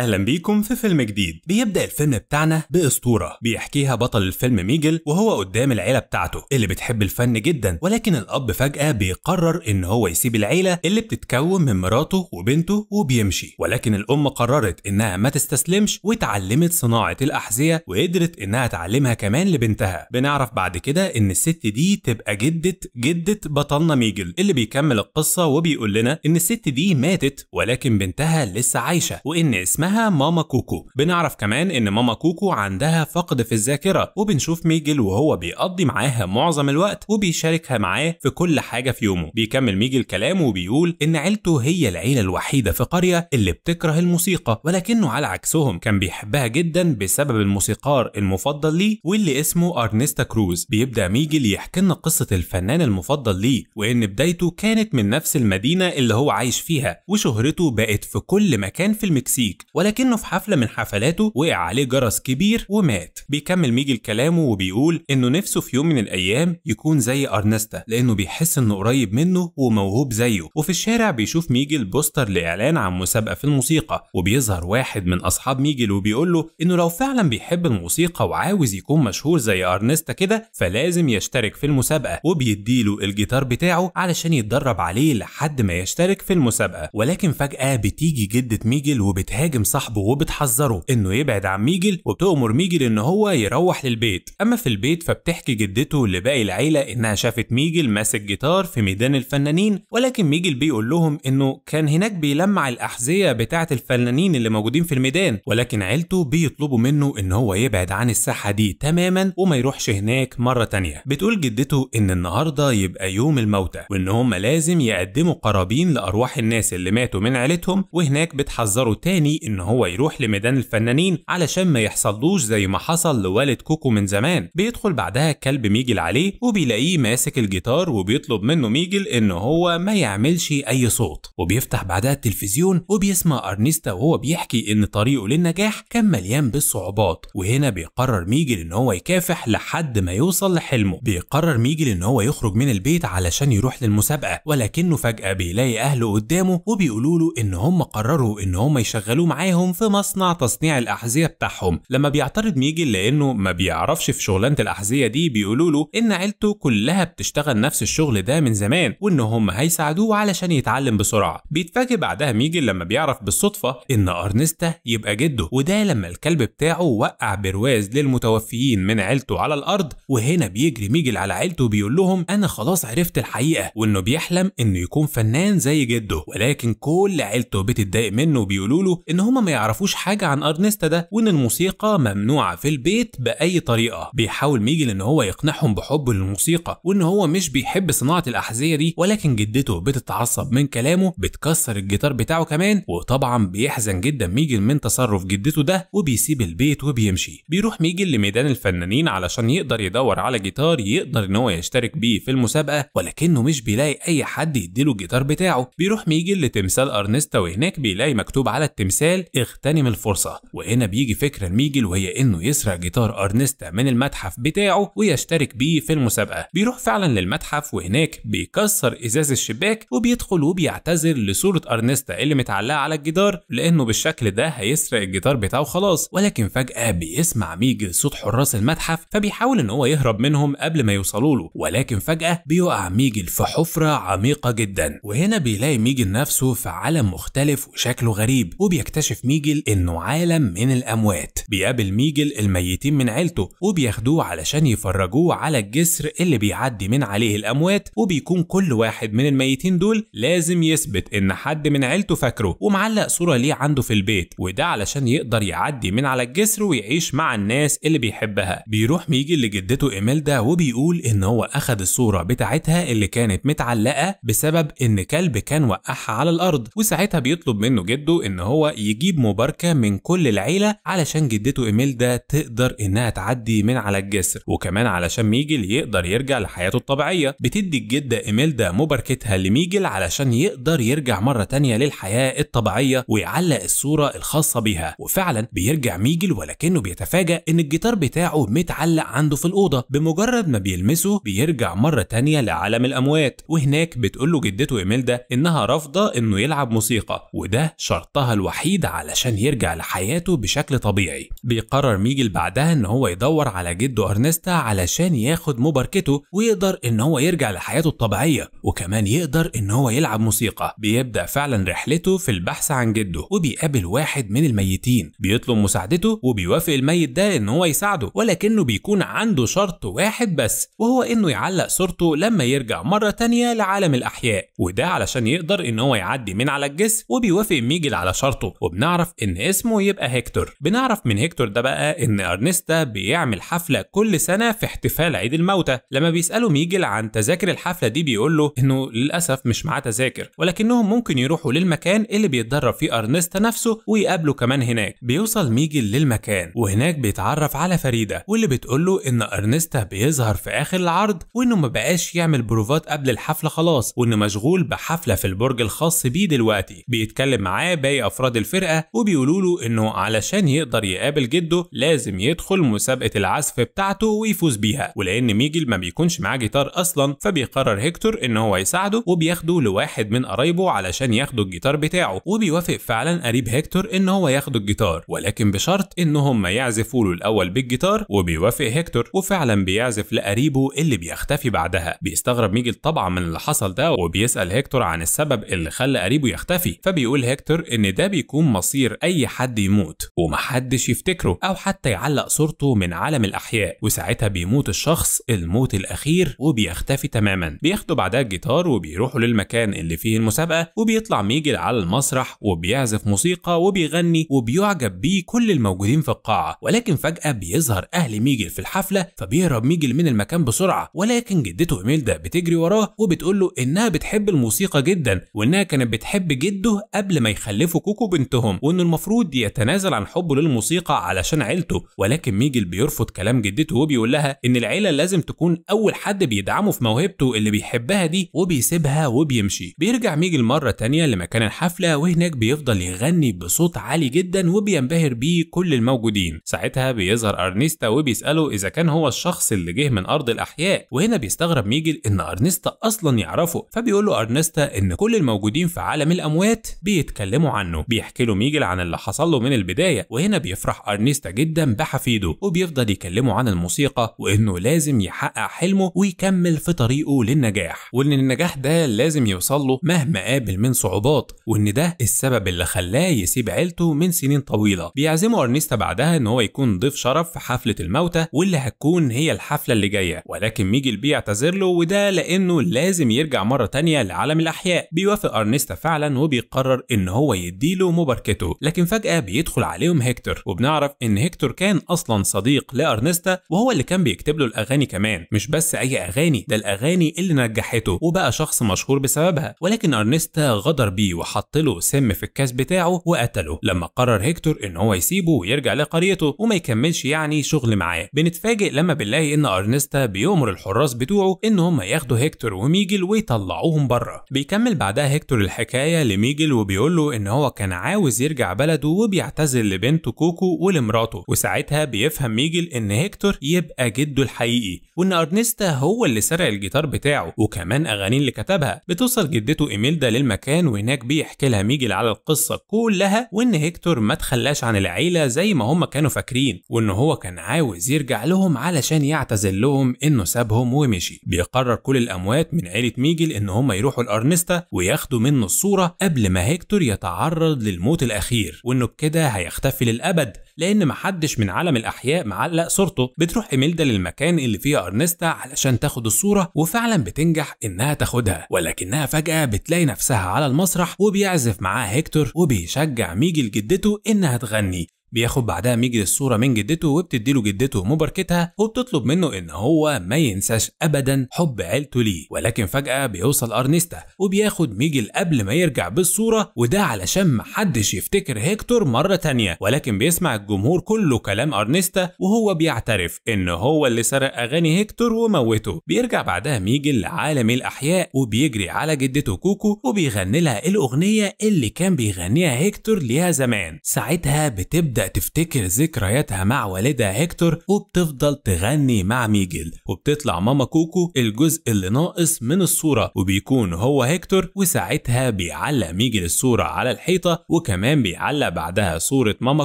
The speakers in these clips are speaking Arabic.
اهلا بيكم في فيلم جديد بيبدا الفيلم بتاعنا باسطوره بيحكيها بطل الفيلم ميجل وهو قدام العيله بتاعته اللي بتحب الفن جدا ولكن الاب فجاه بيقرر ان هو يسيب العيله اللي بتتكون من مراته وبنته وبيمشي ولكن الام قررت انها ما تستسلمش وتعلمت صناعه الاحذيه وقدرت انها تعلمها كمان لبنتها بنعرف بعد كده ان الست دي تبقى جده جده بطلنا ميجل اللي بيكمل القصه وبيقول لنا ان الست دي ماتت ولكن بنتها لسه عايشه وان اسمها اسمها ماما كوكو بنعرف كمان ان ماما كوكو عندها فقد في الذاكره وبنشوف ميجل وهو بيقضي معاها معظم الوقت وبيشاركها معاه في كل حاجه في يومه بيكمل ميجل كلامه وبيقول ان عيلته هي العيله الوحيده في قريه اللي بتكره الموسيقى ولكنه على عكسهم كان بيحبها جدا بسبب الموسيقار المفضل ليه واللي اسمه ارنستا كروز بيبدا ميجل يحكي لنا قصه الفنان المفضل ليه وان بدايته كانت من نفس المدينه اللي هو عايش فيها وشهرته بقت في كل مكان في المكسيك ولكنه في حفلة من حفلاته وقع عليه جرس كبير ومات بيكمل ميجل كلامه وبيقول إنه نفسه في يوم من الأيام يكون زي أرنستا لأنه بيحس إنه قريب منه وموهوب زيه وفي الشارع بيشوف ميجل بوستر لإعلان عن مسابقة في الموسيقى وبيظهر واحد من أصحاب ميجل وبيقول له إنه لو فعلا بيحب الموسيقى وعاوز يكون مشهور زي أرنستا كده فلازم يشترك في المسابقة وبيديله الجيتار بتاعه علشان يتدرب عليه لحد ما يشترك في المسابقة ولكن فجأة بتيجي جدة ميجل وبتهاجم صاحبه وبتحذره انه يبعد عن ميجل وبتأمر ميجل ان هو يروح للبيت اما في البيت فبتحكي جدته لباقي العيلة انها شافت ميجل ماسك جيتار في ميدان الفنانين ولكن ميجل بيقول لهم انه كان هناك بيلمع الاحذية بتاعة الفنانين اللي موجودين في الميدان ولكن عيلته بيطلبوا منه ان هو يبعد عن الساحة دي تماما وما يروحش هناك مرة تانية بتقول جدته ان النهاردة يبقى يوم الموتى وان هم لازم يقدموا قرابين لارواح الناس اللي ماتوا من عيلتهم وهناك بتحذره تاني ان ان هو يروح لميدان الفنانين علشان ما يحصلوش زي ما حصل لوالد كوكو من زمان بيدخل بعدها الكلب ميجل عليه وبيلاقيه ماسك الجيتار وبيطلب منه ميجل ان هو ما يعملش اي صوت وبيفتح بعدها التلفزيون وبيسمع ارنيستا وهو بيحكي ان طريقه للنجاح كان مليان بالصعوبات وهنا بيقرر ميجل ان هو يكافح لحد ما يوصل لحلمه بيقرر ميجل ان هو يخرج من البيت علشان يروح للمسابقه ولكنه فجاه بيلاقي اهله قدامه وبيقولوا له ان هم قرروا ان هم يشغلوه معاهم في مصنع تصنيع الاحذيه بتاعهم لما بيعترض ميجل لانه ما بيعرفش في شغلانه الاحذيه دي بيقولوا له ان عيلته كلها بتشتغل نفس الشغل ده من زمان وان هم هيساعدوه علشان يتعلم بسرعه بيتفاجئ بعدها ميجل لما بيعرف بالصدفه ان ارنستا يبقى جده وده لما الكلب بتاعه وقع برواز للمتوفيين من عيلته على الارض وهنا بيجري ميجل على عيلته بيقول لهم انا خلاص عرفت الحقيقه وانه بيحلم انه يكون فنان زي جده ولكن كل عيلته بتتضايق منه وبيقولوا له ان هما ما يعرفوش حاجة عن أرنستا ده وإن الموسيقى ممنوعة في البيت بأي طريقة بيحاول ميجل إن هو يقنعهم بحبه للموسيقى وإن هو مش بيحب صناعة الأحذية دي ولكن جدته بتتعصب من كلامه بتكسر الجيتار بتاعه كمان وطبعا بيحزن جدا ميجل من تصرف جدته ده وبيسيب البيت وبيمشي بيروح ميجل لميدان الفنانين علشان يقدر يدور على جيتار يقدر إن هو يشترك بيه في المسابقة ولكنه مش بيلاقي أي حد يديله الجيتار بتاعه بيروح ميجل لتمثال أرنستا وهناك بيلاقي مكتوب على التمثال قال اغتنم الفرصة وهنا بيجي فكرة لميجل وهي انه يسرق جيتار ارنستا من المتحف بتاعه ويشترك بيه في المسابقة بيروح فعلا للمتحف وهناك بيكسر ازاز الشباك وبيدخل وبيعتذر لصورة ارنستا اللي متعلقة على الجدار لانه بالشكل ده هيسرق الجيتار بتاعه خلاص ولكن فجأة بيسمع ميجل صوت حراس المتحف فبيحاول ان هو يهرب منهم قبل ما يوصلوا له ولكن فجأة بيقع ميجل في حفرة عميقة جدا وهنا بيلاقي ميجل نفسه في عالم مختلف وشكله غريب وبيكتشف بيكتشف ميجل إنه عالم من الأموات بيقابل ميجل الميتين من عيلته وبياخدوه علشان يفرجوه على الجسر اللي بيعدي من عليه الأموات وبيكون كل واحد من الميتين دول لازم يثبت إن حد من عيلته فاكره ومعلق صورة ليه عنده في البيت وده علشان يقدر يعدي من على الجسر ويعيش مع الناس اللي بيحبها بيروح ميجل لجدته إيميلدا وبيقول إن هو أخد الصورة بتاعتها اللي كانت متعلقة بسبب إن كلب كان وقعها على الأرض وساعتها بيطلب منه جده إن هو يجي بيجيب مباركة من كل العيلة علشان جدته إميلدا تقدر إنها تعدي من على الجسر وكمان علشان ميجل يقدر يرجع لحياته الطبيعية بتدي الجدة إميلدا مباركتها لميجل علشان يقدر يرجع مرة تانية للحياة الطبيعية ويعلق الصورة الخاصة بيها وفعلا بيرجع ميجل ولكنه بيتفاجأ إن الجيتار بتاعه متعلق عنده في الأوضة بمجرد ما بيلمسه بيرجع مرة تانية لعالم الأموات وهناك بتقول له جدته إميلدا إنها رافضة إنه يلعب موسيقى وده شرطها الوحيد علشان يرجع لحياته بشكل طبيعي بيقرر ميجل بعدها ان هو يدور على جده ارنستا علشان ياخد مباركته ويقدر ان هو يرجع لحياته الطبيعيه وكمان يقدر ان هو يلعب موسيقى بيبدا فعلا رحلته في البحث عن جده وبيقابل واحد من الميتين بيطلب مساعدته وبيوافق الميت ده ان هو يساعده ولكنه بيكون عنده شرط واحد بس وهو انه يعلق صورته لما يرجع مره تانيه لعالم الاحياء وده علشان يقدر ان هو يعدي من على الجسر وبيوافق ميجل على شرطه وبنعرف إن اسمه يبقى هيكتور بنعرف من هيكتور ده بقى إن أرنستا بيعمل حفلة كل سنة في احتفال عيد الموتى لما بيسأله ميجل عن تذاكر الحفلة دي بيقول له إنه للأسف مش معاه تذاكر ولكنهم ممكن يروحوا للمكان اللي بيتدرب فيه أرنستا نفسه ويقابله كمان هناك بيوصل ميجل للمكان وهناك بيتعرف على فريدة واللي بتقول له إن أرنستا بيظهر في آخر العرض وإنه ما بقاش يعمل بروفات قبل الحفلة خلاص وإنه مشغول بحفلة في البرج الخاص بيه دلوقتي بيتكلم معاه باقي أفراد الفرقة الفرقه وبيقولوا له انه علشان يقدر يقابل جده لازم يدخل مسابقه العزف بتاعته ويفوز بيها ولان ميجل ما بيكونش معاه جيتار اصلا فبيقرر هيكتور ان هو يساعده وبياخده لواحد من قرايبه علشان ياخدوا الجيتار بتاعه وبيوافق فعلا قريب هيكتور ان هو ياخد الجيتار ولكن بشرط ان هما يعزفوا له الاول بالجيتار وبيوافق هيكتور وفعلا بيعزف لقريبه اللي بيختفي بعدها بيستغرب ميجل طبعا من اللي حصل ده وبيسال هيكتور عن السبب اللي خلى قريبه يختفي فبيقول هيكتور ان ده بيكون يكون مصير أي حد يموت ومحدش يفتكره أو حتى يعلق صورته من عالم الأحياء وساعتها بيموت الشخص الموت الأخير وبيختفي تماما بياخدوا بعدها الجيتار وبيروحوا للمكان اللي فيه المسابقة وبيطلع ميجل على المسرح وبيعزف موسيقى وبيغني وبيعجب بيه كل الموجودين في القاعة ولكن فجأة بيظهر أهل ميجل في الحفلة فبيهرب ميجل من المكان بسرعة ولكن جدته إيميلدا بتجري وراه وبتقول له إنها بتحب الموسيقى جدا وإنها كانت بتحب جده قبل ما يخلفوا كوكو بنته جدتهم وانه المفروض يتنازل عن حبه للموسيقى علشان عيلته ولكن ميجل بيرفض كلام جدته وبيقول لها ان العيله لازم تكون اول حد بيدعمه في موهبته اللي بيحبها دي وبيسيبها وبيمشي بيرجع ميجل مره تانية لمكان الحفله وهناك بيفضل يغني بصوت عالي جدا وبينبهر بيه كل الموجودين ساعتها بيظهر ارنيستا وبيساله اذا كان هو الشخص اللي جه من ارض الاحياء وهنا بيستغرب ميجل ان ارنيستا اصلا يعرفه فبيقول له ارنيستا ان كل الموجودين في عالم الاموات بيتكلموا عنه بيحكي له ميجل عن اللي حصل له من البدايه وهنا بيفرح ارنيستا جدا بحفيده وبيفضل يكلمه عن الموسيقى وانه لازم يحقق حلمه ويكمل في طريقه للنجاح وان النجاح ده لازم يوصل له مهما قابل من صعوبات وان ده السبب اللي خلاه يسيب عيلته من سنين طويله بيعزمه ارنيستا بعدها ان هو يكون ضيف شرف في حفله الموتى واللي هتكون هي الحفله اللي جايه ولكن ميجل بيعتذر له وده لانه لازم يرجع مره تانية لعالم الاحياء بيوافق ارنيستا فعلا وبيقرر ان هو يديله مبارك وماركيتو لكن فجأة بيدخل عليهم هيكتور وبنعرف إن هيكتور كان أصلا صديق لأرنستا وهو اللي كان بيكتب له الأغاني كمان مش بس أي أغاني ده الأغاني اللي نجحته وبقى شخص مشهور بسببها ولكن أرنستا غدر بيه وحط له سم في الكاس بتاعه وقتله لما قرر هيكتور إن هو يسيبه ويرجع لقريته وما يكملش يعني شغل معاه بنتفاجئ لما بنلاقي إن أرنستا بيأمر الحراس بتوعه إن هم ياخدوا هيكتور وميجل ويطلعوهم بره بيكمل بعدها هيكتور الحكاية لميجل وبيقول له إن هو كان عاوز عاوز يرجع بلده وبيعتذر لبنته كوكو ولمراته وساعتها بيفهم ميجل ان هيكتور يبقى جده الحقيقي وان ارنستا هو اللي سرق الجيتار بتاعه وكمان اغاني اللي كتبها بتوصل جدته ايميلدا للمكان وهناك بيحكي لها ميجل على القصه كلها وان هيكتور ما تخلاش عن العيله زي ما هم كانوا فاكرين وان هو كان عاوز يرجع لهم علشان يعتذر لهم انه سابهم ومشي بيقرر كل الاموات من عيله ميجل ان هم يروحوا لارنستا وياخدوا منه الصوره قبل ما هيكتور يتعرض للموت الموت الأخير وإنه كده هيختفي للأبد لأن محدش من عالم الأحياء معلق صورته بتروح ايميلدا للمكان اللي فيه أرنستا علشان تاخد الصورة وفعلا بتنجح إنها تاخدها ولكنها فجأة بتلاقي نفسها على المسرح وبيعزف معاه هيكتور وبيشجع ميجي لجدته إنها تغني بياخد بعدها ميجي الصورة من جدته وبتديله جدته مباركتها وبتطلب منه إن هو ما ينساش أبدا حب عيلته ليه ولكن فجأة بيوصل أرنيستا وبياخد ميجل قبل ما يرجع بالصورة وده علشان محدش يفتكر هيكتور مرة تانية ولكن بيسمع الجمهور كله كلام أرنيستا وهو بيعترف إن هو اللي سرق أغاني هيكتور وموته بيرجع بعدها ميجل لعالم الأحياء وبيجري على جدته كوكو وبيغني لها الأغنية اللي كان بيغنيها هيكتور ليها زمان ساعتها بتبدأ بتبدأ تفتكر ذكرياتها مع والدها هيكتور وبتفضل تغني مع ميجل وبتطلع ماما كوكو الجزء اللي ناقص من الصورة وبيكون هو هيكتور وساعتها بيعلق ميجل الصورة على الحيطة وكمان بيعلق بعدها صورة ماما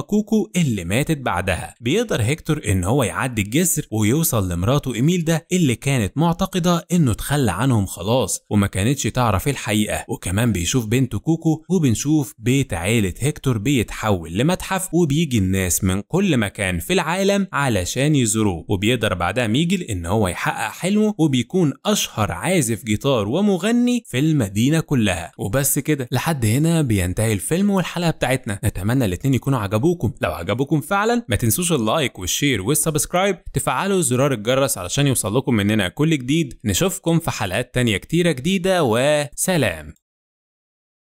كوكو اللي ماتت بعدها بيقدر هيكتور ان هو يعدي الجسر ويوصل لمراته ايميل ده اللي كانت معتقدة انه تخلى عنهم خلاص وما كانتش تعرف الحقيقة وكمان بيشوف بنته كوكو وبنشوف بيت عيلة هيكتور بيتحول لمتحف وبي بيجي الناس من كل مكان في العالم علشان يزوروه وبيقدر بعدها ميجل إن هو يحقق حلمه وبيكون أشهر عازف جيتار ومغني في المدينة كلها وبس كده لحد هنا بينتهي الفيلم والحلقة بتاعتنا نتمنى الاثنين يكونوا عجبوكم لو عجبوكم فعلا ما تنسوش اللايك والشير والسبسكرايب تفعلوا زرار الجرس علشان يوصل لكم مننا كل جديد نشوفكم في حلقات تانية كتيرة جديدة وسلام